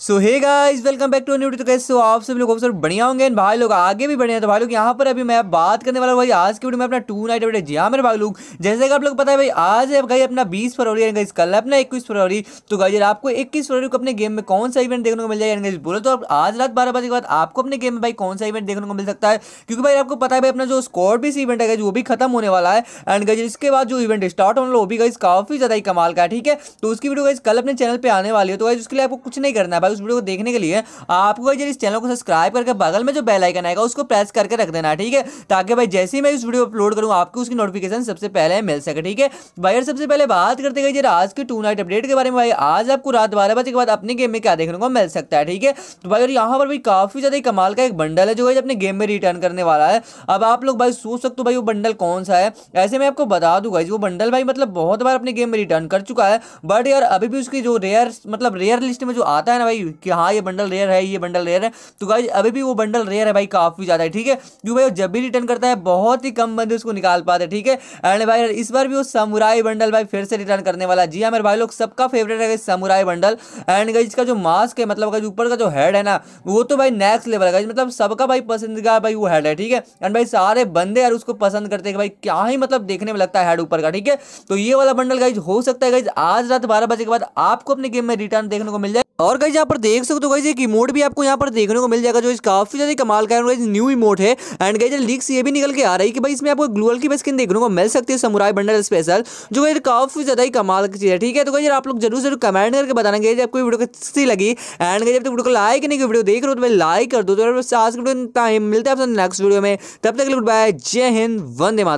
so hey guys welcome back to new तो कैसे आप सभी लोग सर बढ़िया होंगे भाई लोग आगे भी बढ़िया तो भाई लोग यहाँ पर अभी मैं बात करने वाला भाई आज के वीडियो में अपना टू नाइट अपडेट जी हाँ मेरे भाई लोग जैसे कि आप लोग पता है भाई आज है भाई अपना बीस फरवरी एंड गाइस कल अपना इक्कीस फरवरी तो गाइजर आपको इक्कीस फरवरी को अपने गेम में कौन सा इवेंट देखने को मिल जाएगा गाइज बोलो तो आज रात बारह बजे के बाद आपको अपने गेम में भाई कौन सा इवेंट देखने को मिल सकता है क्योंकि भाई आपको पता है भाई अपना जो स्कॉट बीस इवेंट है वो भी खत्म होने वाला है एंड गाइजर इसके बाद जो इवेंट स्टार्ट होने वो भी गाइज काफी ज्यादा ही कमाल का है ठीक है तो उसकी वीडियो गाइज कल अपने चैनल पर आने वाली है तो गाइज उसके लिए आपको कुछ नहीं करना है पाए उस वीडियो को देखने के लिए आपको इस चैनल को सब्सक्राइब करके बगल में जो बेलाइकन आएगा उसको प्रेस करके रख देना ठीक है ताकि भाई जैसे ही मैं इस वीडियो अपलोड करूँ आपको उसकी नोटिफिकेशन सबसे पहले मिल सके ठीक है भाई सबसे पहले बात करते गए जरा आज की टू नाइट अपडेट के बारे में भाई आज आपको रात बारह बजे के बाद अपने गेम में क्या देखने को मिल सकता है ठीक है तो भाई यहाँ पर भी काफी ज्यादा कमाल का एक बंडल है जो भाई अपने गेम में रिटर्न करने वाला है अब आप लोग भाई सोच सकते हो भाई वो बंडल कौन सा है ऐसे में आपको बता दूंगा वो बंडल भाई मतलब बहुत बार अपने गेम में रिटर्न कर चुका है बट यार अभी भी उसकी जो रेयर मतलब रेयर लिस्ट में जो आता है ना भाई कि हाँ ये बंडल रेयर है ये बंडल रेयर है तो गाइज अभी भी वो बंडल रेयर है भाई काफ़ी ज़्यादा है ठीक है क्योंकि भाई जब भी रिटर्न करता है बहुत ही कम बंदे उसको निकाल पाते हैं ठीक है एंड भाई इस बार भी वो समुराई बंडल भाई फिर से रिटर्न करने वाला जी हाँ मेरे भाई लोग सबका फेवरेट है समुराई बंडल एंड गाइज का जो मास्क है मतलब ऊपर का जो हेड है ना वो तो भाई नेक्स्ट लेवल है मतलब सबका भाई पसंद का भाई वो हेड है ठीक है एंड भाई सारे बंदे यार उसको पसंद करते हैं भाई क्या ही मतलब देखने में लगता है हेड ऊपर का ठीक है तो ये वाला बंडल गाइज हो सकता है गाइज आज रात बारह बजे के बाद आपको अपने गेम में रिटर्न देखने को मिल जाए और गाइज आप यहाँ पर देख सकते हो गाइज एक इमोट भी आपको यहाँ पर देखने को मिल जाएगा जो इस काफी ज्यादा कमाल का है न्यू इमोट है एंड गाइज लीक्स ये भी निकल के आ रही है कि भाई इसमें आपको ग्लूअल की स्किन देखने को मिल सकती है समुराई बंडल स्पेशल जो गाइज काफी ज्यादा ही कमाल की चीज है ठीक है तो गाइज आप लोग जरूर जरूर कमेंट करके बताना गए आपको वीडियो कैसी लगी एंड गई जब तक वीडियो को लाइक नहीं वीडियो देख रहे हो तो भाई लाइक कर दो तो आज के टाइम मिलते हैं आपसे नेक्स्ट वीडियो में तब तक गुड बाय जय हिंद वंदे मातरम